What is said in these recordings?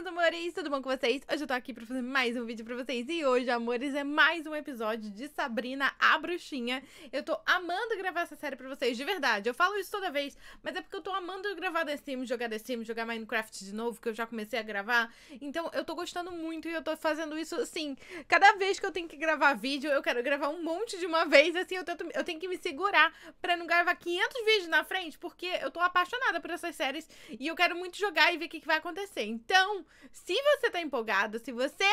meus amores, tudo bom com vocês? Hoje eu tô aqui pra fazer mais um vídeo pra vocês E hoje, amores, é mais um episódio de Sabrina, a Bruxinha Eu tô amando gravar essa série pra vocês, de verdade Eu falo isso toda vez, mas é porque eu tô amando gravar The Sims, jogar The Sims, jogar Minecraft de novo Que eu já comecei a gravar Então eu tô gostando muito e eu tô fazendo isso, assim Cada vez que eu tenho que gravar vídeo, eu quero gravar um monte de uma vez Assim, eu, tento, eu tenho que me segurar pra não gravar 500 vídeos na frente Porque eu tô apaixonada por essas séries E eu quero muito jogar e ver o que, que vai acontecer então, se você tá empolgado, se você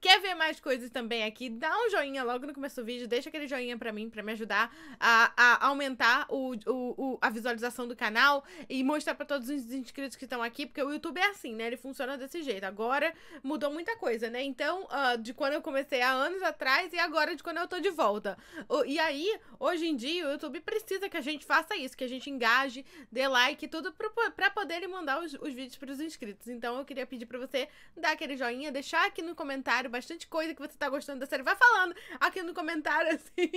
quer ver mais coisas também aqui, dá um joinha logo no começo do vídeo, deixa aquele joinha pra mim, pra me ajudar a, a aumentar o, o, o, a visualização do canal e mostrar pra todos os inscritos que estão aqui, porque o YouTube é assim, né? Ele funciona desse jeito. Agora mudou muita coisa, né? Então, uh, de quando eu comecei há anos atrás e agora de quando eu tô de volta. O, e aí, hoje em dia, o YouTube precisa que a gente faça isso, que a gente engaje, dê like, tudo pra, pra poder mandar os, os vídeos pros inscritos. Então, eu queria pedir pra você dar aquele joinha, deixar aqui no comentário bastante coisa que você tá gostando da série. Vai falando aqui no comentário, assim.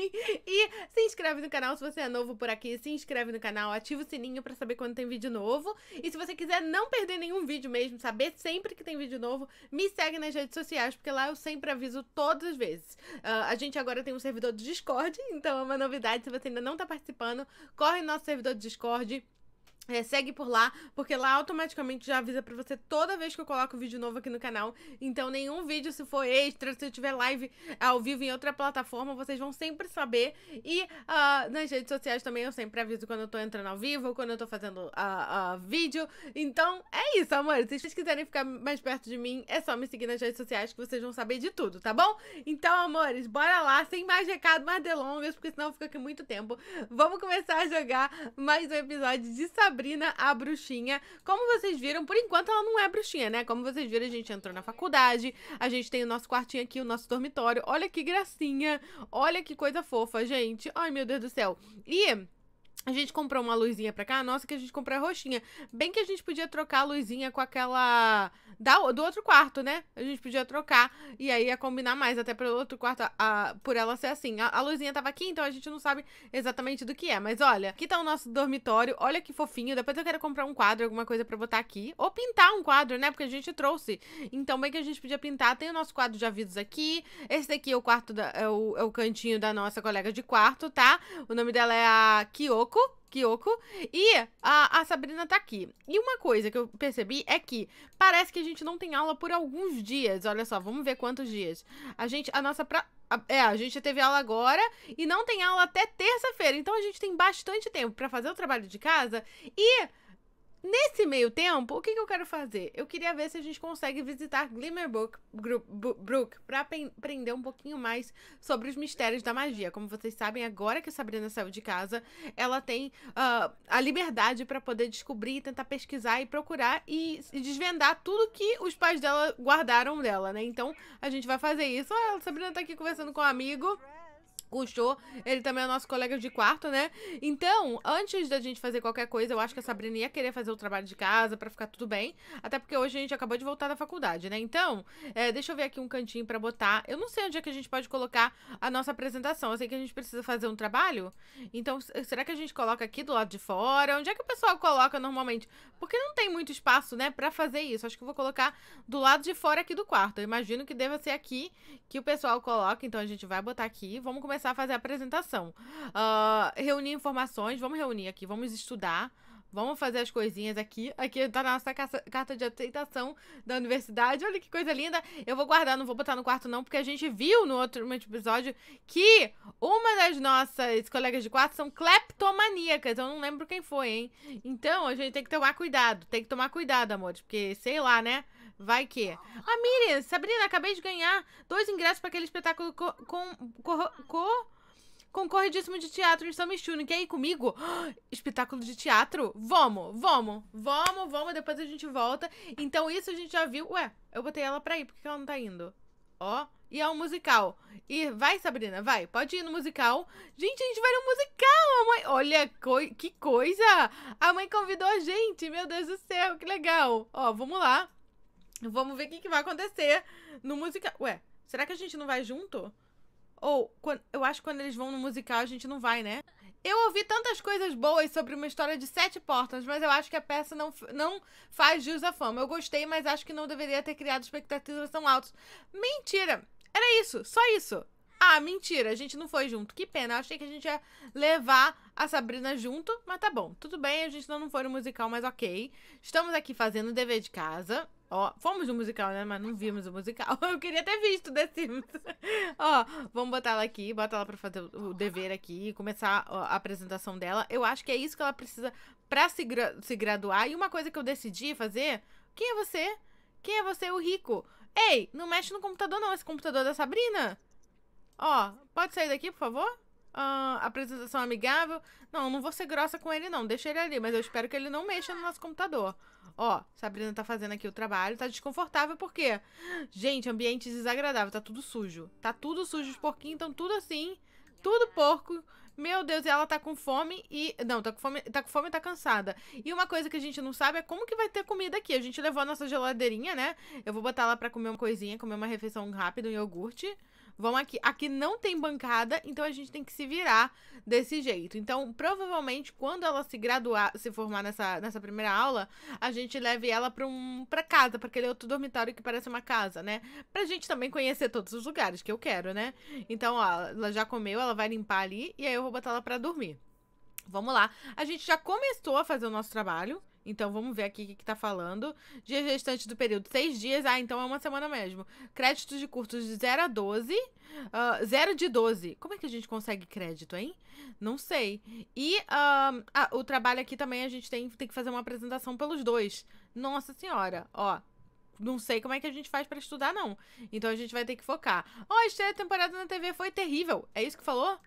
E se inscreve no canal se você é novo por aqui. Se inscreve no canal, ativa o sininho pra saber quando tem vídeo novo. E se você quiser não perder nenhum vídeo mesmo, saber sempre que tem vídeo novo, me segue nas redes sociais, porque lá eu sempre aviso todas as vezes. Uh, a gente agora tem um servidor do Discord, então é uma novidade. Se você ainda não tá participando, corre no nosso servidor do Discord é, segue por lá, porque lá automaticamente já avisa pra você toda vez que eu coloco vídeo novo aqui no canal. Então, nenhum vídeo, se for extra, se eu tiver live ao vivo em outra plataforma, vocês vão sempre saber. E uh, nas redes sociais também eu sempre aviso quando eu tô entrando ao vivo, quando eu tô fazendo uh, uh, vídeo. Então, é isso, amor. Se vocês quiserem ficar mais perto de mim, é só me seguir nas redes sociais que vocês vão saber de tudo, tá bom? Então, amores, bora lá, sem mais recado, mais delongas, porque senão fica aqui muito tempo. Vamos começar a jogar mais um episódio de saber Sabrina, a bruxinha. Como vocês viram, por enquanto ela não é bruxinha, né? Como vocês viram, a gente entrou na faculdade, a gente tem o nosso quartinho aqui, o nosso dormitório. Olha que gracinha, olha que coisa fofa, gente. Ai, meu Deus do céu. E a gente comprou uma luzinha pra cá, nossa que a gente comprou é roxinha. Bem que a gente podia trocar a luzinha com aquela da, do outro quarto, né? A gente podia trocar e aí ia combinar mais, até pelo outro quarto, a, a, por ela ser assim. A, a, luzinha tava aqui, então a gente não sabe exatamente do que é. Mas olha, aqui tá o nosso dormitório, olha que fofinho. Depois eu quero comprar um quadro, alguma coisa pra botar aqui. Ou pintar um quadro, né? Porque a gente trouxe. Então, bem que a gente podia pintar. Tem o nosso quadro de avisos aqui. Esse daqui é o quarto, da, é, o, é o cantinho da nossa colega de quarto, tá? O nome dela é a Kyoko. Kyoko, Kyoko, e a, a Sabrina tá aqui. E uma coisa que eu percebi é que parece que a gente não tem aula por alguns dias. Olha só, vamos ver quantos dias. A gente, a nossa pra... É, a gente teve aula agora e não tem aula até terça-feira. Então a gente tem bastante tempo para fazer o trabalho de casa e Nesse meio tempo, o que, que, eu quero fazer? Eu queria ver se a gente consegue visitar Glimmerbrook Brook, para aprender um pouquinho mais sobre os mistérios da magia. Como vocês sabem, agora que a Sabrina saiu de casa, ela tem uh, a liberdade para poder descobrir, tentar pesquisar e procurar e, e, desvendar tudo que os pais dela guardaram dela, né? Então, a gente vai fazer isso. Ah, a Sabrina tá aqui conversando com um amigo gostou ele também é nosso colega de quarto, né? Então, antes da gente fazer qualquer coisa, eu acho que a Sabrina ia querer fazer o trabalho de casa para ficar tudo bem. Até porque hoje a gente acabou de voltar da faculdade, né? Então, é, deixa eu ver aqui um cantinho para botar. Eu não sei onde é que a gente pode colocar a nossa apresentação. Eu sei que a gente precisa fazer um trabalho. Então, será que a gente coloca aqui do lado de fora? Onde é que o pessoal coloca normalmente? Porque não tem muito espaço, né, para fazer isso. Acho que eu vou colocar do lado de fora aqui do quarto. Eu imagino que deva ser aqui que o pessoal coloca. Então, a gente vai botar aqui. Vamos começar começar a fazer a apresentação. Uh, reunir informações, vamos reunir aqui, vamos estudar. Vamos fazer as coisinhas aqui. Aqui tá na nossa carta de aceitação da universidade. Olha que coisa linda. Eu vou guardar, não vou botar no quarto, não, porque a gente viu no outro episódio que uma das nossas colegas de quarto são cleptomaníacas. Eu não lembro quem foi, hein? Então a gente tem que tomar cuidado. Tem que tomar cuidado, amores, porque sei lá, né? Vai que. Ah, Miriam, Sabrina, acabei de ganhar dois ingressos para aquele espetáculo com. com, concorridíssimo de teatro em São Michuno. Quer ir comigo? Oh, espetáculo de teatro? Vamos, vamos, vamos, vamos. Depois a gente volta. Então, isso a gente já viu. Ué, eu botei ela pra ir, por que ela não tá indo? Ó, oh, e é um musical. E vai, Sabrina, vai. Pode ir no musical. Gente, a gente vai no musical, a mãe. Olha, coi... que coisa! A mãe convidou a gente, meu Deus do céu, que legal. Ó, oh, vamos lá. Vamos ver o que, que vai acontecer no musical. Ué, será que a gente não vai junto? Ou, quando, eu acho que quando eles vão no musical a gente não vai, né? Eu ouvi tantas coisas boas sobre uma história de sete portas, mas eu acho que a peça não, não faz jus à fama. Eu gostei, mas acho que não deveria ter criado expectativas tão altas. Mentira! Era isso, só isso. Ah, mentira, a gente não foi junto. Que pena, eu achei que a gente ia levar a Sabrina junto, mas tá bom. Tudo bem, a gente não foi no musical, mas ok. Estamos aqui fazendo o dever de casa. Ó, fomos no musical, né? Mas não vimos o musical. Eu queria ter visto The Sims. Ó, vamos botar ela aqui, bota ela pra fazer o dever aqui, começar a apresentação dela. Eu acho que é isso que ela precisa pra se, gra se graduar. E uma coisa que eu decidi fazer: quem é você? Quem é você, o rico? Ei, não mexe no computador, não. Esse computador é da Sabrina. Ó, pode sair daqui, por favor? Uh, apresentação amigável. Não, não vou ser grossa com ele, não. Deixa ele ali, mas eu espero que ele não mexa no nosso computador. Ó, Sabrina tá fazendo aqui o trabalho, tá desconfortável, por quê? Gente, ambiente desagradável, tá tudo sujo. Tá tudo sujo, os porquinhos estão tudo assim, tudo porco. Meu Deus, e ela tá com fome e... Não, tá com fome, tá com fome e tá cansada. E uma coisa que a gente não sabe é como que vai ter comida aqui. A gente levou a nossa geladeirinha, né? Eu vou botar ela pra comer uma coisinha, comer uma refeição rápida, um iogurte. Vamos aqui. Aqui não tem bancada, então a gente tem que se virar desse jeito. Então, provavelmente, quando ela se graduar, se formar nessa, nessa primeira aula, a gente leve ela para um para casa, para aquele outro dormitório que parece uma casa, né? Pra gente também conhecer todos os lugares que eu quero, né? Então, ó, ela já comeu, ela vai limpar ali e aí eu vou botar ela para dormir. Vamos lá. A gente já começou a fazer o nosso trabalho. Então vamos ver aqui o que, que tá falando. Dias restantes do período, seis dias. Ah, então é uma semana mesmo. Créditos de curtos de 0 a 12. Uh, 0 de 12. Como é que a gente consegue crédito, hein? Não sei. E uh, ah, o trabalho aqui também a gente tem, tem que fazer uma apresentação pelos dois. Nossa senhora, ó não sei como é que a gente faz para estudar, não. Então a gente vai ter que focar. Ó, oh, a estreia da temporada na TV foi terrível. É isso que falou?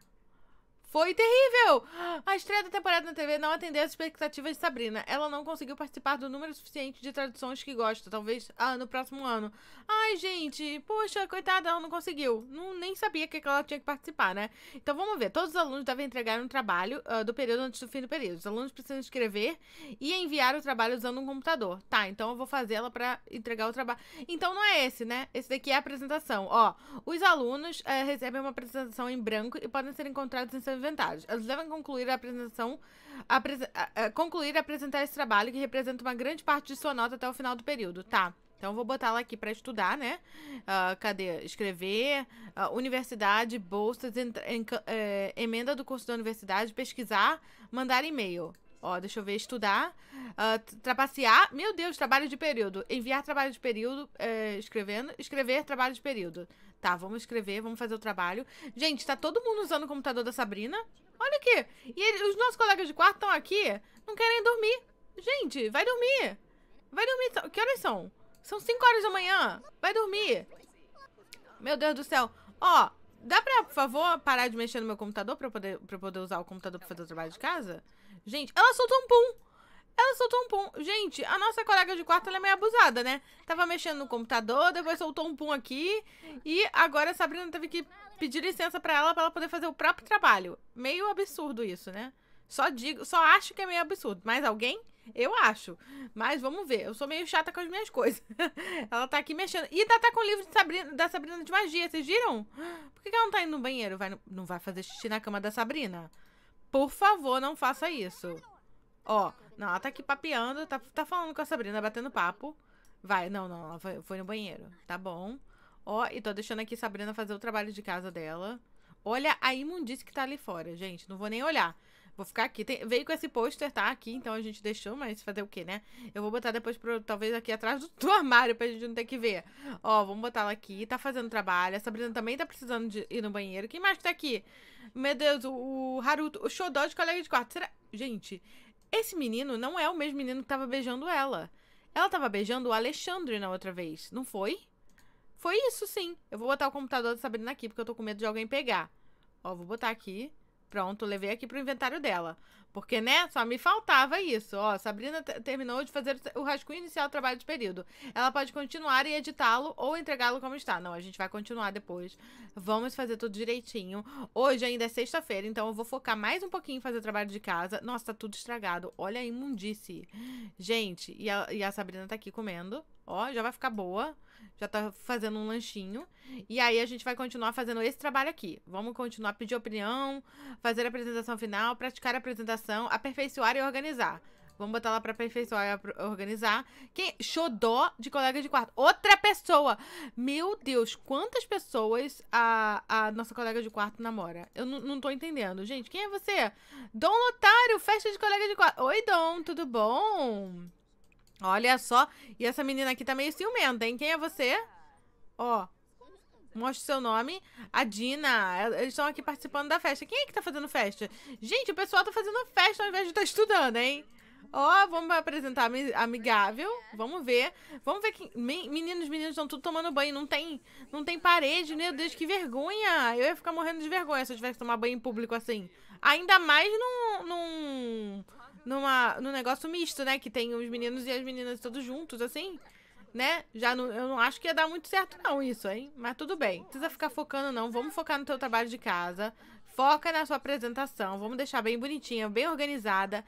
Foi terrível! A estreia da temporada na TV não atendeu às expectativas de Sabrina. Ela não conseguiu participar do número suficiente de traduções que gosta, talvez ah, no próximo ano. Ai, gente, poxa, coitada, ela não conseguiu. Não, nem sabia que ela tinha que participar, né? Então vamos ver. Todos os alunos devem entregar um trabalho uh, do período antes do fim do período. Os alunos precisam escrever e enviar o trabalho usando um computador. Tá, então eu vou fazer ela para entregar o trabalho. Então não é esse, né? Esse daqui é a apresentação. Ó, os alunos uh, recebem uma apresentação em branco e podem ser encontrados em seu inventados. Eles devem concluir a apresentação, a, a, a, concluir e apresentar esse trabalho que representa uma grande parte de sua nota até o final do período. Tá. Então vou botar ela aqui para estudar, né? Uh, cadê? Escrever, uh, universidade, bolsas, eh, emenda do curso da universidade, pesquisar, mandar e-mail. Ó, deixa eu ver, estudar, uh, trapacear, meu Deus, trabalho de período, enviar trabalho de período, eh, escrevendo, escrever trabalho de período. Tá, vamos escrever, vamos fazer o trabalho. Gente, tá todo mundo usando o computador da Sabrina. Olha aqui. E ele, os nossos colegas de quarto estão aqui, não querem dormir. Gente, vai dormir. Vai dormir. Que horas são? São 5 horas da manhã. Vai dormir. Meu Deus do céu. Ó, dá pra, por favor, parar de mexer no meu computador pra eu poder, pra eu poder usar o computador pra fazer o trabalho de casa? Gente, ela soltou um pum. Ela soltou um pum. Gente, a nossa colega de quarto ela é meio abusada, né? Tava mexendo no computador, depois soltou um pum aqui. E agora a Sabrina teve que pedir licença pra ela pra ela poder fazer o próprio trabalho. Meio absurdo isso, né? Só digo, só acho que é meio absurdo. Mas alguém? Eu acho. Mas vamos ver. Eu sou meio chata com as minhas coisas. ela tá aqui mexendo. E tá, tá com o livro Sabrina, da Sabrina de magia, vocês viram? Por que, que ela não tá indo no banheiro? Vai, não vai fazer xixi na cama da Sabrina? Por favor, não faça isso. Ó, não, ela tá aqui papeando, tá, tá falando com a Sabrina, batendo papo. Vai, não, não, ela foi, foi no banheiro. Tá bom. Ó, e tô deixando aqui a Sabrina fazer o trabalho de casa dela. Olha a imundice que tá ali fora, gente. Não vou nem olhar. Vou ficar aqui. Tem, veio com esse pôster, tá? Aqui, então a gente deixou, mas fazer o quê, né? Eu vou botar depois, pro, talvez, aqui atrás do, do armário, pra gente não ter que ver. Ó, vamos botar ela aqui. Tá fazendo trabalho. A Sabrina também tá precisando de ir no banheiro. Quem mais que tá aqui? Meu Deus, o, o Haruto, o Xodó de colega de quarto. Será... Gente, esse menino não é o mesmo menino que tava beijando ela. Ela tava beijando o Alexandre na outra vez, não foi? Foi isso sim. Eu vou botar o computador da Sabrina aqui, porque eu tô com medo de alguém pegar. Ó, vou botar aqui. Pronto, levei aqui pro inventário dela. Porque, né, só me faltava isso. Ó, Sabrina terminou de fazer o rascunho inicial do trabalho de período. Ela pode continuar e editá-lo ou entregá-lo como está. Não, a gente vai continuar depois. Vamos fazer tudo direitinho. Hoje ainda é sexta-feira, então eu vou focar mais um pouquinho em fazer o trabalho de casa. Nossa, tá tudo estragado. Olha a imundice. Gente, e a, e a Sabrina tá aqui comendo. Ó, já vai ficar boa já tá fazendo um lanchinho. E aí a gente vai continuar fazendo esse trabalho aqui. Vamos continuar a pedir opinião, fazer a apresentação final, praticar a apresentação, aperfeiçoar e organizar. Vamos botar lá pra aperfeiçoar e organizar. Quem? Xodó de colega de quarto. Outra pessoa! Meu Deus, quantas pessoas a, a nossa colega de quarto namora? Eu não tô entendendo. Gente, quem é você? Dom Lotário, festa de colega de quarto. Oi, Dom, tudo bom? Olha só. E essa menina aqui tá meio ciumenta, hein? Quem é você? Ó. Mostra o seu nome. A Dina. Eles estão aqui participando da festa. Quem é que tá fazendo festa? Gente, o pessoal tá fazendo festa ao invés de estar tá estudando, hein? Ó, oh, vamos apresentar amigável. Vamos ver. Vamos ver que. Meninos, meninos estão tudo tomando banho. Não tem, não tem parede, meu Deus, que vergonha. Eu ia ficar morrendo de vergonha se eu tivesse que tomar banho em público assim. Ainda mais num. num numa, num negócio misto, né? Que tem os meninos e as meninas todos juntos, assim. Né? Já não, eu não acho que ia dar muito certo, não, isso, hein? Mas tudo bem. Não precisa ficar focando, não. Vamos focar no teu trabalho de casa. Foca na sua apresentação. Vamos deixar bem bonitinha, bem organizada.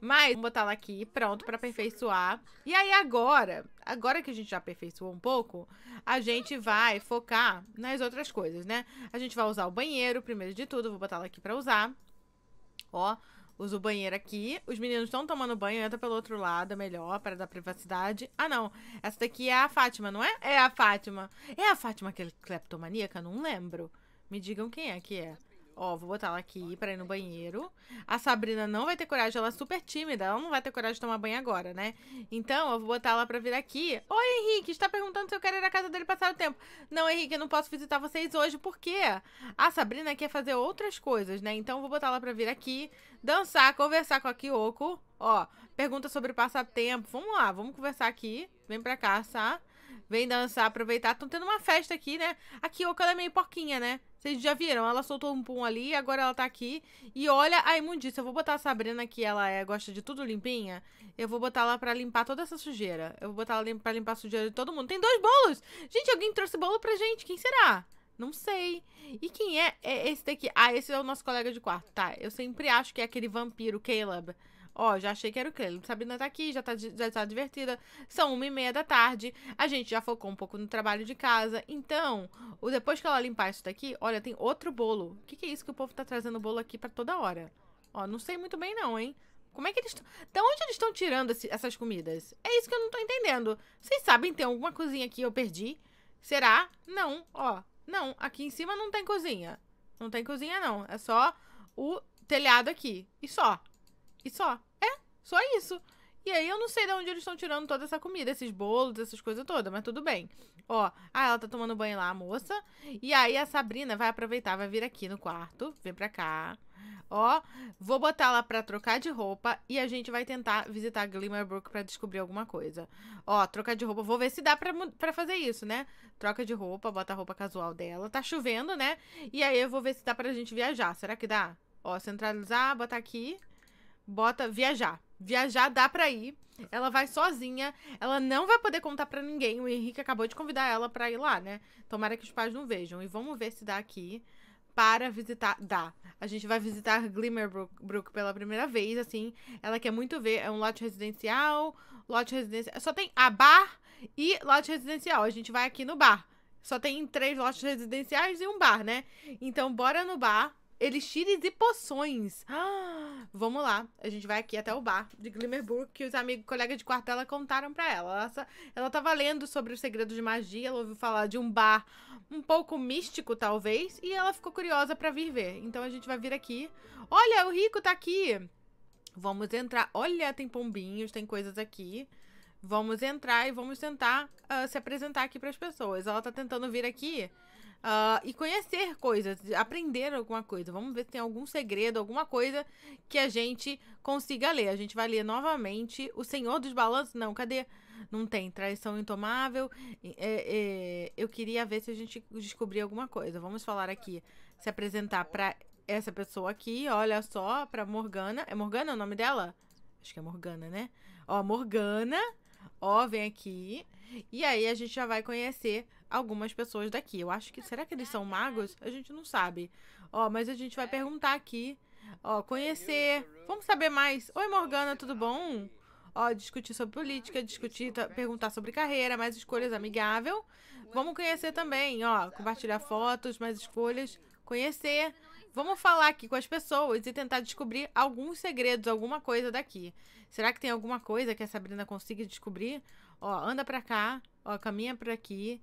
Mas vamos botar ela aqui, pronto, para aperfeiçoar. E aí agora, agora que a gente já aperfeiçoou um pouco, a gente vai focar nas outras coisas, né? A gente vai usar o banheiro primeiro de tudo. Vou botar ela aqui para usar. Ó, uso o banheiro aqui, os meninos estão tomando banho, entra pelo outro lado, é melhor, para dar privacidade. Ah, não. Essa daqui é a Fátima, não é? É a Fátima. É a Fátima aquele cleptomaníaca? Não lembro. Me digam quem é que é. Ó, vou botar ela aqui pra ir no banheiro. A Sabrina não vai ter coragem, ela é super tímida, ela não vai ter coragem de tomar banho agora, né? Então, eu vou botar ela pra vir aqui. Oi, Henrique, está perguntando se eu quero ir à casa dele passar o tempo. Não, Henrique, eu não posso visitar vocês hoje, porque a Sabrina quer fazer outras coisas, né? Então, eu vou botar ela pra vir aqui, dançar, conversar com a Kyoko. Ó, pergunta sobre passatempo. Vamos lá, vamos conversar aqui. Vem pra cá, tá? Vem dançar, aproveitar. Estão tendo uma festa aqui, né? A Kyoko ela é meio porquinha, né? Vocês já viram, ela soltou um pum ali, agora ela tá aqui. E olha a imundícia. Eu vou botar a Sabrina, que ela é, gosta de tudo limpinha. Eu vou botar ela pra limpar toda essa sujeira. Eu vou botar ela pra limpar a sujeira de todo mundo. Tem dois bolos! Gente, alguém trouxe bolo pra gente. Quem será? Não sei. E quem é, é esse daqui? Ah, esse é o nosso colega de quarto. Tá, eu sempre acho que é aquele vampiro, Caleb. Ó, já achei que era o Cleiton. Sabina tá aqui, já tá, já tá divertida. São uma e meia da tarde. A gente já focou um pouco no trabalho de casa. Então, o, depois que ela limpar isso daqui, olha, tem outro bolo. O que, que é isso que o povo tá trazendo bolo aqui para toda hora? Ó, não sei muito bem não, hein? Como é que eles... De onde eles estão tirando esse, essas comidas? É isso que eu não tô entendendo. Vocês sabem, tem alguma cozinha que eu perdi? Será? Não, ó. Não, aqui em cima não tem cozinha. Não tem cozinha, não. É só o telhado aqui. E só. E só. É, só isso. E aí eu não sei de onde eles estão tirando toda essa comida, esses bolos, essas coisas todas, mas tudo bem. Ó, ah, ela tá tomando banho lá, a moça. E aí a Sabrina vai aproveitar, vai vir aqui no quarto, vem pra cá. Ó, vou botar ela pra trocar de roupa e a gente vai tentar visitar Glimmerbrook pra descobrir alguma coisa. Ó, trocar de roupa, vou ver se dá pra, pra fazer isso, né? Troca de roupa, bota a roupa casual dela. Tá chovendo, né? E aí eu vou ver se dá pra gente viajar. Será que dá? Ó, centralizar, botar aqui bota viajar. Viajar dá pra ir. Ela vai sozinha, ela não vai poder contar para ninguém. O Henrique acabou de convidar ela para ir lá, né? Tomara que os pais não vejam. E vamos ver se dá aqui para visitar. Dá. A gente vai visitar Glimmerbrook pela primeira vez, assim. Ela quer muito ver. É um lote residencial, lote residencial. Só tem a bar e lote residencial. A gente vai aqui no bar. Só tem três lotes residenciais e um bar, né? Então, bora no bar Elixires e poções. vamos lá. A gente vai aqui até o bar de Glimmerburg que os amigos, colegas de quartela contaram para ela. ela. Ela tava lendo sobre os segredos de magia, ela ouviu falar de um bar um pouco místico, talvez, e ela ficou curiosa para vir ver. Então a gente vai vir aqui. Olha, o Rico tá aqui. Vamos entrar. Olha, tem pombinhos, tem coisas aqui. Vamos entrar e vamos tentar uh, se apresentar aqui para as pessoas. Ela tá tentando vir aqui Uh, e conhecer coisas, aprender alguma coisa. Vamos ver se tem algum segredo, alguma coisa que a gente consiga ler. A gente vai ler novamente O Senhor dos Balanços. Não, cadê? Não tem. Traição Intomável. É, é, eu queria ver se a gente descobria alguma coisa. Vamos falar aqui. Se apresentar para essa pessoa aqui. Olha só, para Morgana. É Morgana o nome dela? Acho que é Morgana, né? Ó, Morgana. Ó, vem aqui. E aí a gente já vai conhecer algumas pessoas daqui. Eu acho que. Será que eles são magos? A gente não sabe. Ó, mas a gente vai perguntar aqui. Ó, conhecer. Vamos saber mais. Oi, Morgana, tudo bom? Ó, discutir sobre política, discutir, perguntar sobre carreira, mais escolhas amigável. Vamos conhecer também, ó, compartilhar fotos, mais escolhas, conhecer. Vamos falar aqui com as pessoas e tentar descobrir alguns segredos, alguma coisa daqui. Será que tem alguma coisa que a Sabrina consiga descobrir? Ó, anda pra cá, ó, caminha por aqui.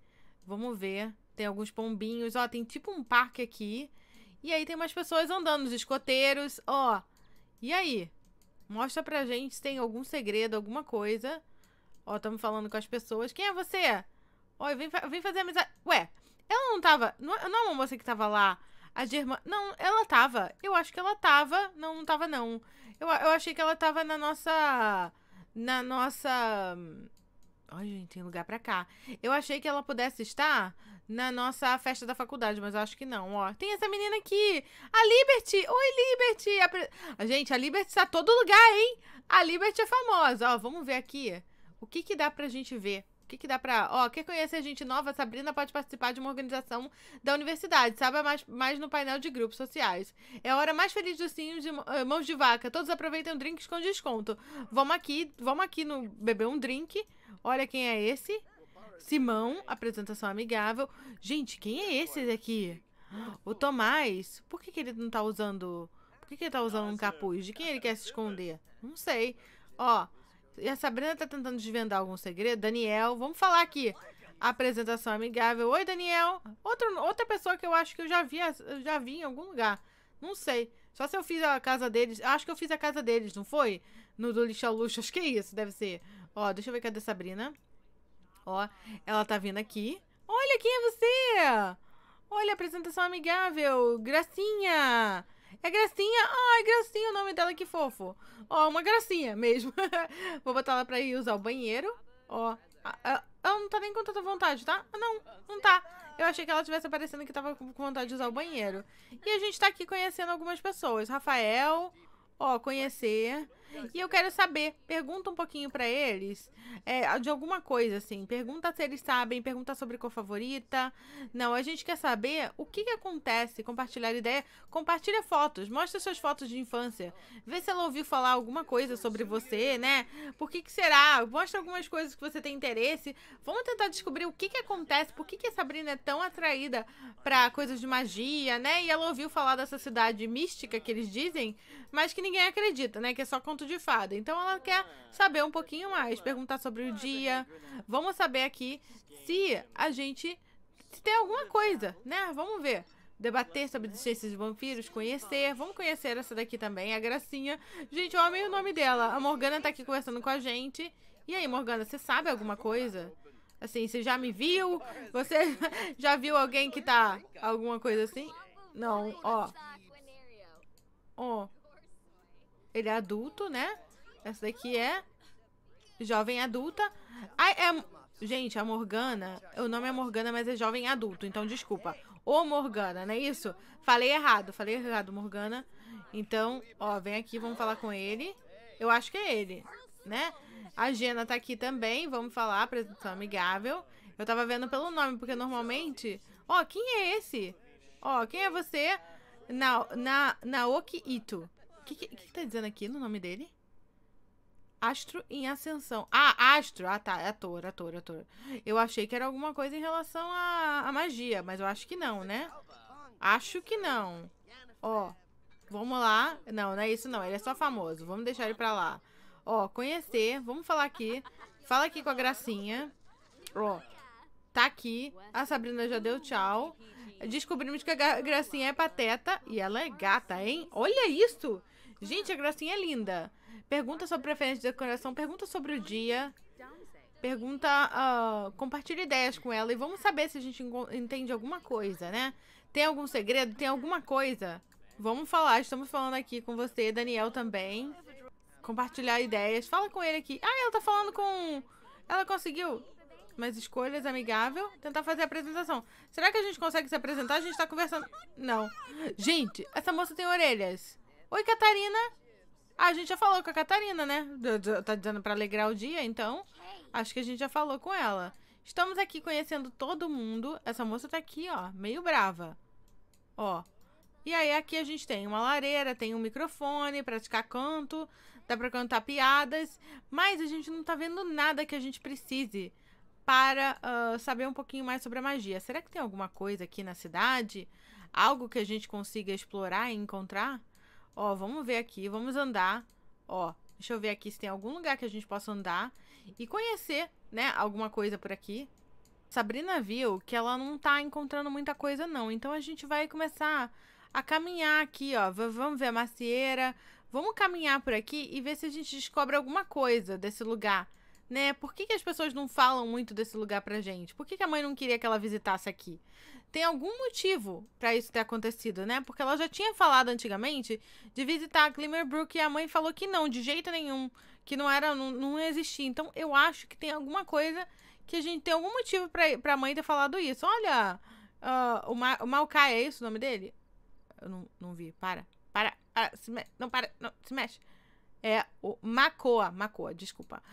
Vamos ver. Tem alguns pombinhos. Ó, tem tipo um parque aqui. E aí tem umas pessoas andando, os escoteiros. Ó, e aí? Mostra pra gente se tem algum segredo, alguma coisa. Ó, estamos falando com as pessoas. Quem é você? Ó, vem, fa vem fazer amizade. Ué, ela não tava... Não, não é uma moça que tava lá a Germana. Não, ela tava. Eu acho que ela tava. Não, não tava, não. Eu, eu achei que ela tava na nossa. Na nossa. Ai, gente, tem lugar pra cá. Eu achei que ela pudesse estar na nossa festa da faculdade, mas eu acho que não, ó. Tem essa menina aqui. A Liberty. Oi, Liberty. A pre... Gente, a Liberty está todo lugar, hein? A Liberty é famosa. Ó, vamos ver aqui. O que que dá pra gente ver? que, que dá pra. Ó, quer conhecer gente nova? Sabrina pode participar de uma organização da universidade. sabe mais, mais no painel de grupos sociais. É a hora mais feliz dos sinos de mãos de vaca. Todos aproveitam drinks com desconto. Vamos aqui, vamos aqui no beber um drink. Olha quem é esse. Simão, apresentação amigável. Gente, quem é esse aqui O Tomás. Por que, que ele não tá usando. Por que, que ele tá usando um capuz? De quem ele quer se esconder? Não sei. Ó, e a Sabrina tá tentando desvendar algum segredo. Daniel, vamos falar aqui. Apresentação amigável. Oi, Daniel. Outro, outra pessoa que eu acho que eu já vi, eu já vi em algum lugar. Não sei. Só se eu fiz a casa deles. Acho que eu fiz a casa deles, não foi? No do lixo luxo. Acho que é isso, deve ser. Ó, deixa eu ver cadê Sabrina. Ó, ela tá vindo aqui. Olha, quem é você? Olha, apresentação amigável. Gracinha. É gracinha? Ai, gracinha o nome dela, que fofo. Ó, uma gracinha mesmo. Vou botar ela pra ir usar o banheiro. Ó. Ela não tá nem com tanta vontade, tá? Não, não tá. Eu achei que ela tivesse aparecendo que tava com vontade de usar o banheiro. E a gente tá aqui conhecendo algumas pessoas. Rafael, ó, conhecer. E eu é quero saber, pergunta um pouquinho para eles é, de alguma coisa, assim. Pergunta se eles sabem, pergunta sobre qual favorita. Não, a gente quer saber o que, que acontece, compartilhar ideia. Compartilha fotos, mostra suas fotos de infância. Vê se ela ouviu falar alguma coisa sobre você, né? Por que, que será? Mostra algumas coisas que você tem interesse. Vamos tentar descobrir o que, que acontece, por que, que a Sabrina é tão atraída para coisas de magia, né? E ela ouviu falar dessa cidade mística que eles dizem, mas que ninguém acredita, né? Que é só conto de fada. Então ela ah, quer saber um pouquinho mais, perguntar sobre o é dia. Vamos saber aqui é se é a gente se tem alguma coisa, né? Vamos ver. Debater sobre né? existência de vampiros, conhecer. Vamos conhecer essa daqui também, a Gracinha. Gente, eu amei o nome dela. A Morgana tá aqui conversando com a gente. E aí, Morgana, você sabe alguma coisa? Assim, você já me viu? Você já viu alguém que tá alguma coisa assim? Não, ó. Ó. Ele é adulto, né? Essa daqui é jovem adulta. Ai, é... Gente, a Morgana... O nome é Morgana, mas é jovem adulto. Então, desculpa. Ô, Morgana, não é isso? Falei errado. Falei errado, Morgana. Então, ó, vem aqui, vamos falar com ele. Eu acho que é ele, né? A Gena tá aqui também. Vamos falar, apresentação amigável. Eu tava vendo pelo nome, porque normalmente... Ó, quem é esse? Ó, quem é você? Na, na, Naoki Ito que, que, que tá dizendo aqui no nome dele? Astro em Ascensão. Ah, Astro. Ah, tá. é Ator, ator, ator. Eu achei que era alguma coisa em relação à, à magia, mas eu acho que não, né? Acho que não. Ó, vamos lá. Não, não é isso não. Ele é só famoso. Vamos deixar ele pra lá. Ó, conhecer. Vamos falar aqui. Fala aqui com a Gracinha. Ó, tá aqui. A Sabrina já deu tchau. Descobrimos que a Gracinha é pateta e ela é gata, hein? Olha isso! Gente, a gracinha é linda. Pergunta sobre preferência de decoração, pergunta sobre o dia. Pergunta, uh, compartilha ideias com ela e vamos saber se a gente entende alguma coisa, né? Tem algum segredo? Tem alguma coisa? Vamos falar, estamos falando aqui com você, Daniel também. Compartilhar ideias, fala com ele aqui. Ah, ela tá falando com... Ela conseguiu mas escolhas amigável, tentar fazer a apresentação. Será que a gente consegue se apresentar? A gente tá conversando... Não. Gente, essa moça tem orelhas. Oi, Catarina. Ah, a gente já falou com a Catarina, né? Tá dizendo para alegrar o dia, então. Acho que a gente já falou com ela. Estamos aqui conhecendo todo mundo. Essa moça tá aqui, ó, meio brava. Ó. E aí aqui a gente tem uma lareira, tem um microfone, praticar canto, dá para cantar piadas, mas a gente não tá vendo nada que a gente precise para uh, saber um pouquinho mais sobre a magia. Será que tem alguma coisa aqui na cidade? Algo que a gente consiga explorar e encontrar? Ó, vamos ver aqui, vamos andar. Ó, deixa eu ver aqui se tem algum lugar que a gente possa andar e conhecer, né, alguma coisa por aqui. Sabrina viu que ela não tá encontrando muita coisa não, então a gente vai começar a caminhar aqui, ó. V vamos ver a macieira, vamos caminhar por aqui e ver se a gente descobre alguma coisa desse lugar né? Por que, que, as pessoas não falam muito desse lugar pra gente? Por que, que a mãe não queria que ela visitasse aqui? Tem algum motivo para isso ter acontecido, né? Porque ela já tinha falado antigamente de visitar a Brook e a mãe falou que não, de jeito nenhum, que não era, não, não existia. Então eu acho que tem alguma coisa que a gente tem algum motivo pra, pra mãe ter falado isso. Olha, uh, o, Ma, o Maokai, é isso o nome dele? Eu não, não vi, para, para, para, ah, se me, não, para, não, se mexe. É o Macoa, Macoa, desculpa.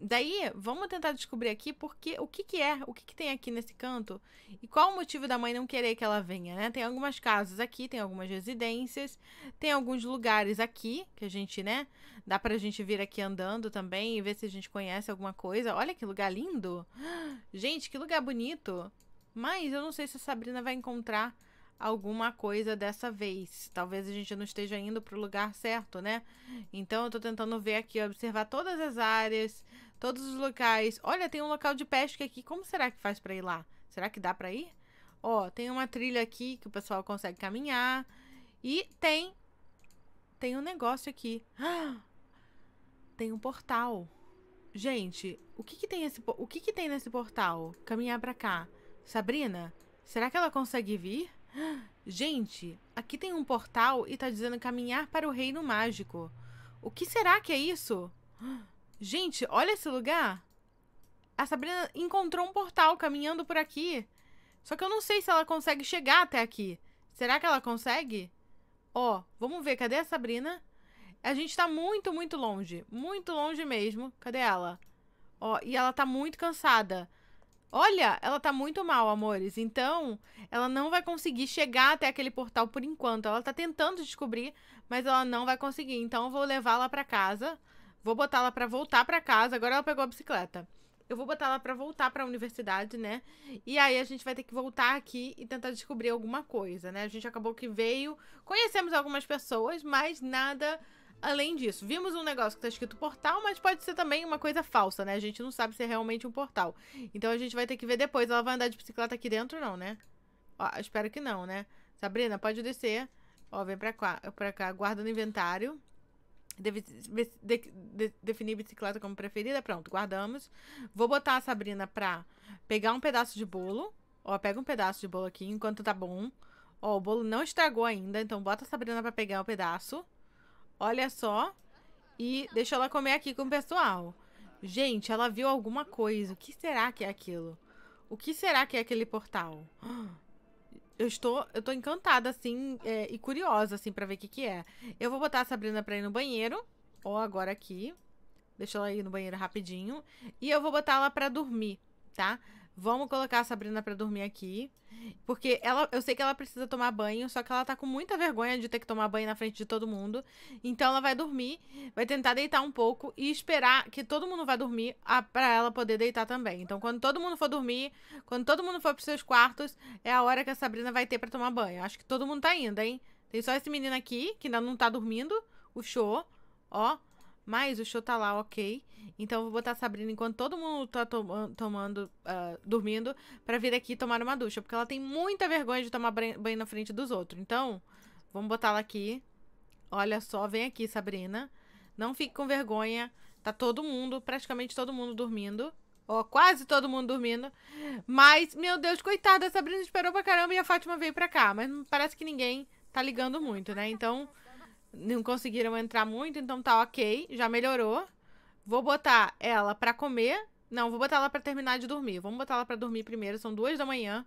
daí, vamos tentar descobrir aqui porque o que, que é, o que, que tem aqui nesse canto e qual o motivo da mãe não querer que ela venha, né? Tem algumas casas aqui, tem algumas residências, tem alguns lugares aqui que a gente, né? Dá pra gente vir aqui andando também e ver se a gente conhece alguma coisa. Olha que lugar lindo! Gente, que lugar bonito! Mas eu não sei se a Sabrina vai encontrar alguma coisa dessa vez. Talvez a gente não esteja indo para o lugar certo, né? Então eu estou tentando ver aqui, observar todas as áreas, todos os locais. Olha, tem um local de pesca aqui. Como será que faz para ir lá? Será que dá para ir? Ó, tem uma trilha aqui que o pessoal consegue caminhar. E tem tem um negócio aqui. Ah! Tem um portal. Gente, o que que tem esse o que que tem nesse portal? Caminhar para cá. Sabrina, será que ela consegue vir? Gente, aqui tem um portal e tá dizendo caminhar para o reino mágico. O que será que é isso? Gente, olha esse lugar. A Sabrina encontrou um portal caminhando por aqui. Só que eu não sei se ela consegue chegar até aqui. Será que ela consegue? Ó, vamos ver, cadê a Sabrina? A gente tá muito, muito longe. Muito longe mesmo. Cadê ela? Ó, e ela tá muito cansada. Olha, ela tá muito mal, amores. Então, ela não vai conseguir chegar até aquele portal por enquanto. Ela tá tentando descobrir, mas ela não vai conseguir. Então, eu vou levá-la para casa. Vou botá-la para voltar para casa. Agora ela pegou a bicicleta. Eu vou botar ela para voltar para a universidade, né? E aí a gente vai ter que voltar aqui e tentar descobrir alguma coisa, né? A gente acabou que veio, conhecemos algumas pessoas, mas nada Além disso, vimos um negócio que está escrito portal, mas pode ser também uma coisa falsa, né? A gente não sabe se é realmente um portal. Então a gente vai ter que ver depois. Ela vai andar de bicicleta aqui dentro, não, né? Ó, espero que não, né? Sabrina, pode descer. Ó, vem pra cá, pra cá guarda no inventário. Deve, de, de, definir bicicleta como preferida. Pronto, guardamos. Vou botar a Sabrina pra pegar um pedaço de bolo. Ó, pega um pedaço de bolo aqui enquanto tá bom. Ó, o bolo não estragou ainda, então bota a Sabrina pra pegar o um pedaço. Olha só. E deixa ela comer aqui com o pessoal. Gente, ela viu alguma coisa. O que será que é aquilo? O que será que é aquele portal? Eu estou, eu estou encantada, assim, é, e curiosa, assim, para ver o que que é. Eu vou botar a Sabrina para ir no banheiro. ou agora aqui. Deixa ela ir no banheiro rapidinho. E eu vou botar ela para dormir, tá? Tá? Vamos colocar a Sabrina para dormir aqui. Porque ela, eu sei que ela precisa tomar banho, só que ela tá com muita vergonha de ter que tomar banho na frente de todo mundo. Então ela vai dormir, vai tentar deitar um pouco e esperar que todo mundo vá dormir a, pra ela poder deitar também. Então quando todo mundo for dormir, quando todo mundo for pros seus quartos, é a hora que a Sabrina vai ter para tomar banho. Acho que todo mundo tá indo, hein? Tem só esse menino aqui, que ainda não tá dormindo, o show. Ó, mas o show tá lá, ok. Então eu vou botar a Sabrina enquanto todo mundo tá to ah, tomando, uh, dormindo, para vir aqui tomar uma ducha. Porque ela tem muita vergonha de tomar banho na frente dos outros. Então, vamos botar ela aqui. Olha só, vem aqui, Sabrina. Não fique com vergonha. Tá todo mundo, praticamente todo mundo dormindo. Ó, oh, quase todo mundo dormindo. Mas, meu Deus, coitada, a Sabrina esperou pra caramba e a Fátima veio pra cá. Mas hum, parece que ninguém tá ligando muito, né? Então, não conseguiram entrar muito, então tá ok, já melhorou. Vou botar ela para comer. Não, vou botar ela para terminar de dormir. Vamos botar ela para dormir primeiro, são duas da manhã.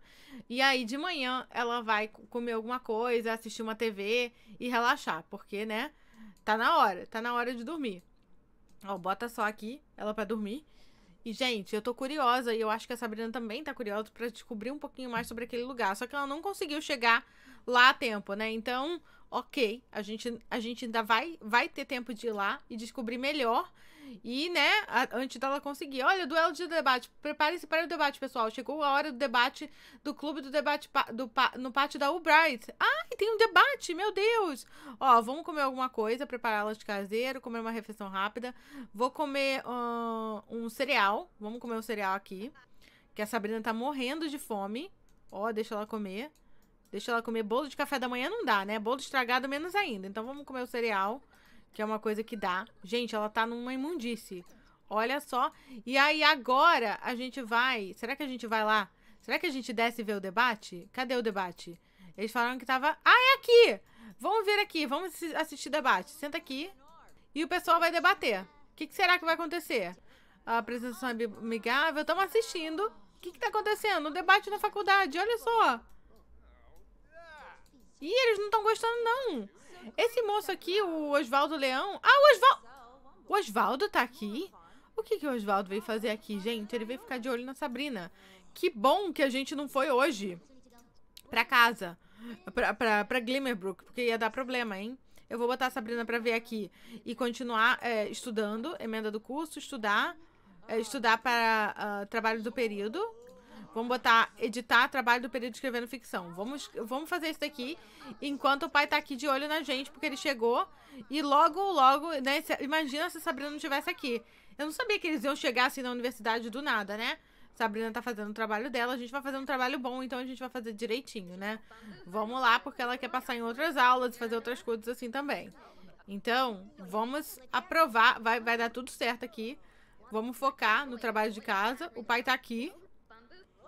E aí, de manhã, ela vai comer alguma coisa, assistir uma TV e relaxar, porque, né? Tá na hora, tá na hora de dormir. Ó, bota só aqui ela para dormir. E, gente, eu tô curiosa e eu acho que a Sabrina também tá curiosa para descobrir um pouquinho mais sobre aquele lugar. Só que ela não conseguiu chegar lá a tempo, né? Então, ok, a gente, a gente ainda vai, vai ter tempo de ir lá e descobrir melhor. E, né, antes dela conseguir. Olha, duelo de debate. Prepare-se para o debate, pessoal. Chegou a hora do debate do clube do debate do, no pátio da Ubright Ai, tem um debate, meu Deus! Ó, vamos comer alguma coisa, preparar las de caseiro, comer uma refeição rápida. Vou comer uh, um cereal. Vamos comer um cereal aqui. Que a Sabrina tá morrendo de fome. Ó, deixa ela comer. Deixa ela comer bolo de café da manhã, não dá, né? Bolo estragado menos ainda. Então vamos comer o cereal que é uma coisa que dá. Gente, ela tá numa imundície. Olha só. E aí agora a gente vai... Será que a gente vai lá? Será que a gente desce e vê o debate? Cadê o debate? Eles falaram que tava... Ah, é aqui! Vamos vir aqui, vamos assistir debate. Senta aqui e o pessoal vai debater. O que, que, será que vai acontecer? A apresentação amigável, é estamos assistindo. O que está acontecendo? O debate na faculdade, olha só. Ih, eles não estão gostando, não. Esse moço aqui, o Oswaldo Leão... Ah, o Oswaldo... O Osvaldo tá aqui? O que, que o Oswaldo veio fazer aqui, gente? Ele veio ficar de olho na Sabrina. Que bom que a gente não foi hoje pra casa, pra, pra, pra Glimmerbrook, porque ia dar problema, hein? Eu vou botar a Sabrina pra ver aqui e continuar é, estudando, emenda do curso, estudar, é, estudar para uh, trabalho do período, Vamos botar editar trabalho do período escrevendo ficção. Vamos, vamos fazer isso daqui enquanto o pai tá aqui de olho na gente, porque ele chegou e logo, logo, né? imagina se a Sabrina não estivesse aqui. Eu não sabia que eles iam chegar assim na universidade do nada, né? Sabrina tá fazendo o trabalho dela, a gente vai fazer um trabalho bom, então a gente vai fazer direitinho, né? Vamos lá, porque ela quer passar em outras aulas e fazer outras coisas assim também. Então, vamos aprovar, vai, vai dar tudo certo aqui. Vamos focar no trabalho de casa. O pai tá aqui,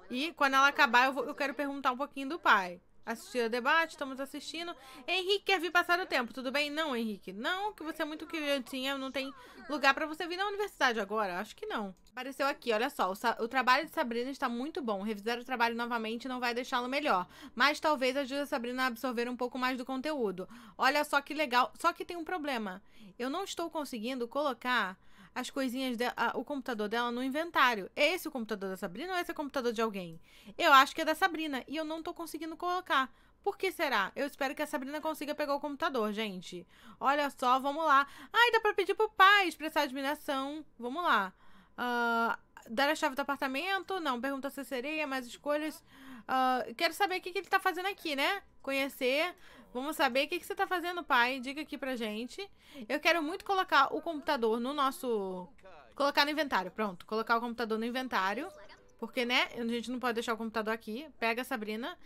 e quando ela acabar, eu, vou, eu quero perguntar um pouquinho do pai. Assistir o debate, estamos assistindo. Henrique quer vir passar o tempo, tudo bem? Não, Henrique. Não, que você é muito criancinha, não tem lugar para você vir na universidade agora. Acho que não. Apareceu aqui, olha só. O, o trabalho de Sabrina está muito bom. Revisar o trabalho novamente não vai deixá-lo melhor. Mas talvez ajude a Sabrina a absorver um pouco mais do conteúdo. Olha só que legal. Só que tem um problema. Eu não estou conseguindo colocar as coisinhas dela, a, o computador dela no inventário. É esse o computador da Sabrina ou esse é o computador de alguém? Eu acho que é da Sabrina e eu não tô conseguindo colocar. Por que será? Eu espero que a Sabrina consiga pegar o computador, gente. Olha só, vamos lá. Ai, dá pra pedir pro pai expressar admiração. Vamos lá. Uh, dar a chave do apartamento? Não. Pergunta se sereia, mais escolhas. Uh, quero saber o que, que ele tá fazendo aqui, né? Conhecer. Vamos saber o que, que você está fazendo, pai. Diga aqui pra gente. Eu quero muito colocar o computador no nosso... Colocar no inventário, pronto. Colocar o computador no inventário. Porque, né, a gente não pode deixar o computador aqui. Pega a Sabrina.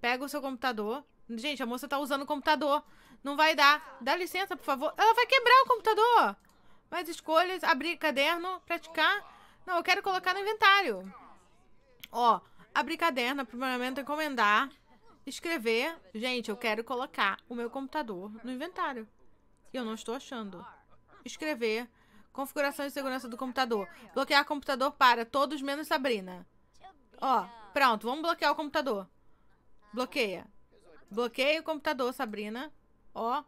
Pega o seu computador. Gente, a moça tá usando o computador. Não vai dar. Dá licença, por favor. Ela vai quebrar o computador. Mais escolhas. Abrir caderno. Praticar. Não, eu quero colocar no inventário. Ó, abrir caderno, aprimoramento, encomendar escrever. Gente, eu quero colocar o meu computador no inventário. E eu não estou achando. Escrever. Configuração de segurança do computador. Bloquear computador para todos menos Sabrina. Ó, pronto. Vamos bloquear o computador. Bloqueia. Bloqueia o computador, Sabrina. Ó.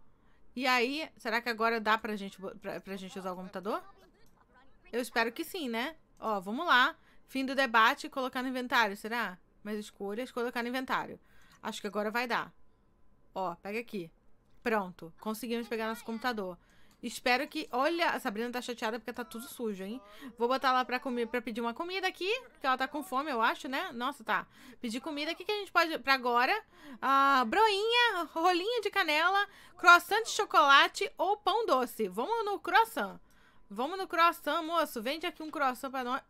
E aí, será que agora dá pra gente, pra, pra gente usar o computador? Eu espero que sim, né? Ó, vamos lá. Fim do debate, colocar no inventário, será? mais escolhas, colocar no inventário. Acho que agora vai dar. Ó, pega aqui. Pronto, conseguimos pegar nosso computador. Espero que... Olha, a Sabrina tá chateada porque tá tudo sujo, hein? Vou botar lá pra, comer, pra pedir uma comida aqui, porque ela tá com fome, eu acho, né? Nossa, tá. Pedir comida, o que, que a gente pode... Pra agora, ah, broinha, rolinha de canela, croissant de chocolate ou pão doce. Vamos no croissant. Vamos no croissant, moço. Vende aqui um croissant pra nós.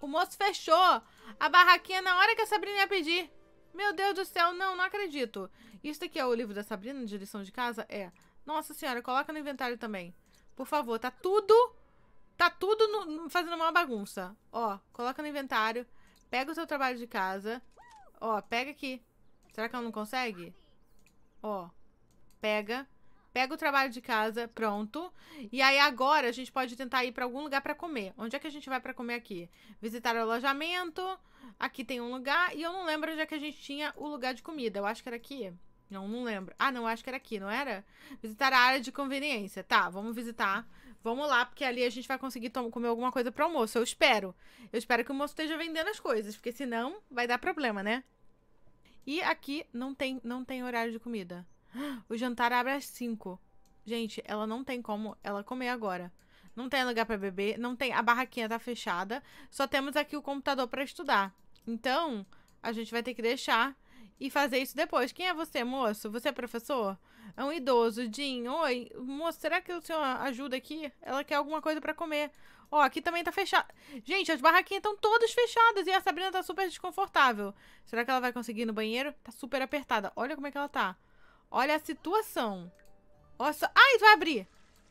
O moço fechou a barraquinha na hora que a Sabrina ia pedir. Meu Deus do céu, não, não acredito. Isso daqui é o livro da Sabrina de lição de casa? É. Nossa senhora, coloca no inventário também. Por favor, tá tudo... Tá tudo no, fazendo uma bagunça. Ó, coloca no inventário. Pega o seu trabalho de casa. Ó, pega aqui. Será que ela não consegue? Ó, pega pega o trabalho de casa, pronto. E aí agora a gente pode tentar ir para algum lugar para comer. Onde é que a gente vai para comer aqui? Visitar o alojamento. Aqui tem um lugar e eu não lembro onde é que a gente tinha o lugar de comida. Eu acho que era aqui. Não, não lembro. Ah, não, acho que era aqui, não era? Visitar a área de conveniência. Tá, vamos visitar. Vamos lá, porque ali a gente vai conseguir comer alguma coisa para almoço. Eu espero. Eu espero que o moço esteja vendendo as coisas, porque senão vai dar problema, né? E aqui não tem, não tem horário de comida. O jantar abre às 5. Gente, ela não tem como ela comer agora. Não tem lugar para beber, não tem. A barraquinha tá fechada. Só temos aqui o computador para estudar. Então, a gente vai ter que deixar e fazer isso depois. Quem é você, moço? Você é professor? É um idoso, Jim. Oi, moço, será que o senhor ajuda aqui? Ela quer alguma coisa para comer. Ó, aqui também tá fechado. Gente, as barraquinhas estão todas fechadas e a Sabrina tá super desconfortável. Será que ela vai conseguir ir no banheiro? Tá super apertada. Olha como é que ela tá. Olha a situação. nossa. Ai, vai abrir.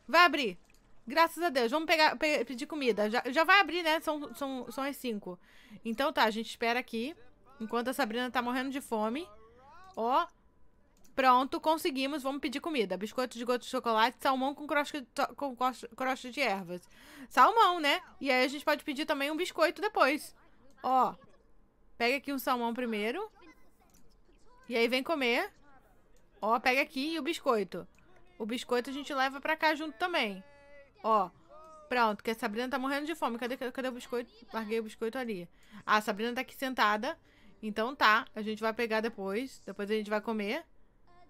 Vai abrir. Graças a Deus. Vamos pegar, pe pedir comida. Já, já vai abrir, né? São, são, são as cinco. Então tá, a gente espera aqui. Enquanto a Sabrina tá morrendo de fome. Ó. Pronto, conseguimos. Vamos pedir comida. Biscoito de gota de chocolate, salmão com crosta, com crosta de ervas. Salmão, né? E aí a gente pode pedir também um biscoito depois. Ó. Pega aqui um salmão primeiro. E aí vem comer. Ó, pega aqui e o biscoito. O biscoito a gente leva pra cá junto também. Ó, pronto, que a Sabrina tá morrendo de fome. Cadê, cadê o biscoito? Larguei o biscoito ali. Ah, a Sabrina tá aqui sentada. Então tá, a gente vai pegar depois. Depois a gente vai comer,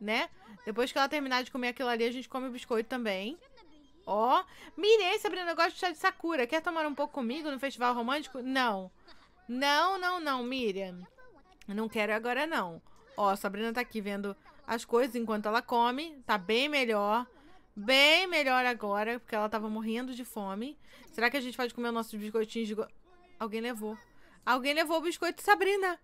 né? Depois que ela terminar de comer aquilo ali, a gente come o biscoito também. Ó, mirei, Sabrina, eu gosto de chá de Sakura. Quer tomar um pouco comigo no festival romântico? Não. Não, não, não, Miriam. Não quero agora, não. Ó, Sabrina tá aqui vendo as coisas enquanto ela come. Tá bem melhor. Bem melhor agora, porque ela tava morrendo de fome. Será que a gente pode comer nossos biscoitinhos de... Go... Alguém levou. Alguém levou o biscoito Sabrina.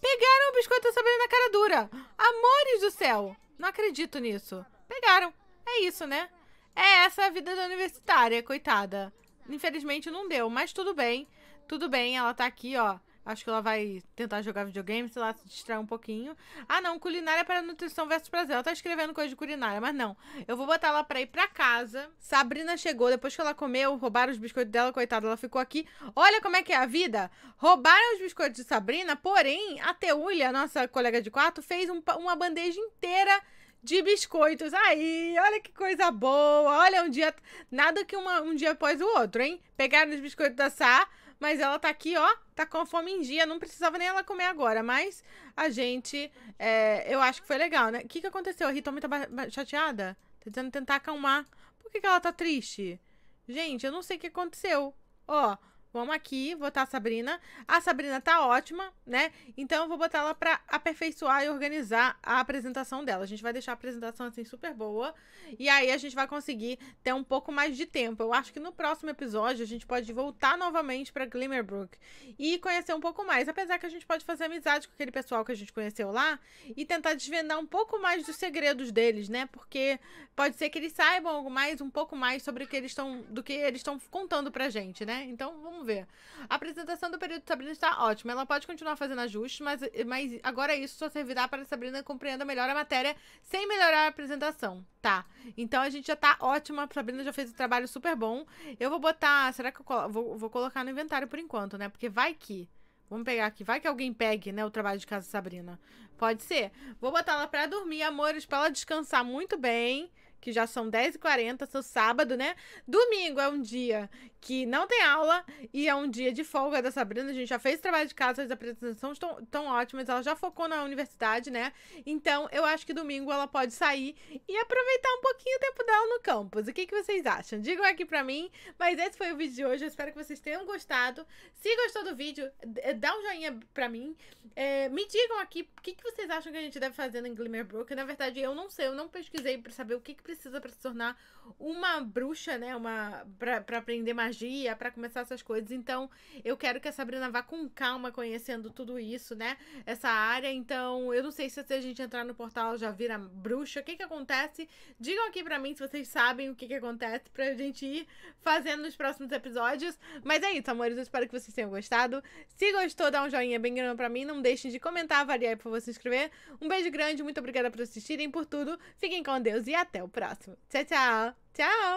Pegaram o biscoito Sabrina na cara dura. Amores do céu. Não acredito nisso. Pegaram. É isso, né? É essa a vida da universitária, coitada. Infelizmente não deu, mas tudo bem. Tudo bem, ela tá aqui, ó. Acho que ela vai tentar jogar videogame, sei lá, se distrair um pouquinho. Ah, não, culinária para nutrição versus prazer. Ela tá escrevendo coisa de culinária, mas não. Eu vou botar ela pra ir pra casa. Sabrina chegou, depois que ela comeu, roubaram os biscoitos dela, coitada, ela ficou aqui. Olha como é que é a vida. Roubaram os biscoitos de Sabrina, porém, a Teúlia, nossa colega de quarto, fez um, uma bandeja inteira de biscoitos. Aí, olha que coisa boa. Olha, um dia. Nada que uma, um dia após o outro, hein? Pegaram os biscoitos da Sá mas ela tá aqui, ó, tá com fome em dia. Não precisava nem ela comer agora, mas a gente. É, eu acho que foi legal, né? O que, que aconteceu? A Hitomi tá chateada? Tá tentando tentar acalmar. Por que, que ela tá triste? Gente, eu não sei o que aconteceu. Ó, Vamos aqui, botar a Sabrina. A Sabrina tá ótima, né? Então eu vou botar ela pra aperfeiçoar e organizar a apresentação dela. A gente vai deixar a apresentação assim super boa. E aí a gente vai conseguir ter um pouco mais de tempo. Eu acho que no próximo episódio a gente pode voltar novamente pra Glimmerbrook e conhecer um pouco mais. Apesar que a gente pode fazer amizade com aquele pessoal que a gente conheceu lá e tentar desvendar um pouco mais dos segredos deles, né? Porque pode ser que eles saibam algo mais, um pouco mais sobre o que eles estão. do que eles estão contando pra gente, né? Então vamos vamos ver. A apresentação do período de Sabrina está ótima. Ela pode continuar fazendo ajustes, mas, mas agora é isso só servirá para Sabrina compreender melhor a matéria sem melhorar a apresentação. Tá. Então a gente já tá ótima. A Sabrina já fez um trabalho super bom. Eu vou botar. Será que eu colo vou, vou colocar no inventário por enquanto, né? Porque vai que. Vamos pegar aqui. Vai que alguém pegue, né, o trabalho de casa Sabrina. Pode ser. Vou botar ela pra dormir, amores, pra ela descansar muito bem que já são 10h40, seu sábado, né? Domingo é um dia que não tem aula e é um dia de folga da Sabrina. A gente já fez trabalho de casa, as apresentações estão tão ótimas, ela já focou na universidade, né? Então eu acho que domingo ela pode sair e aproveitar um pouquinho o tempo dela no campus. O que, que vocês acham? Digam aqui pra mim. Mas esse foi o vídeo de hoje, eu espero que vocês tenham gostado. Se gostou do vídeo, eh, dá um joinha pra mim. É, me digam aqui o que, que vocês acham que a gente deve fazer em Glimmerbrook. Na verdade, eu não sei, eu não pesquisei pra saber o que, que precisa para se tornar uma bruxa, né? Uma para aprender magia, para começar essas coisas. Então, eu quero que a Sabrina vá com calma conhecendo tudo isso, né? Essa área. Então, eu não sei se a gente entrar no portal já vira bruxa. O que que acontece? Digam aqui para mim se vocês sabem o que que acontece pra gente ir fazendo nos próximos episódios. Mas é isso, amores. Eu espero que vocês tenham gostado. Se gostou, dá um joinha bem grande para mim. Não deixem de comentar, avaliar e por favor se inscrever. Um beijo grande, muito obrigada por assistirem, por tudo. Fiquem com Deus e até o próximo próximo. Tchau, tchau. Tchau.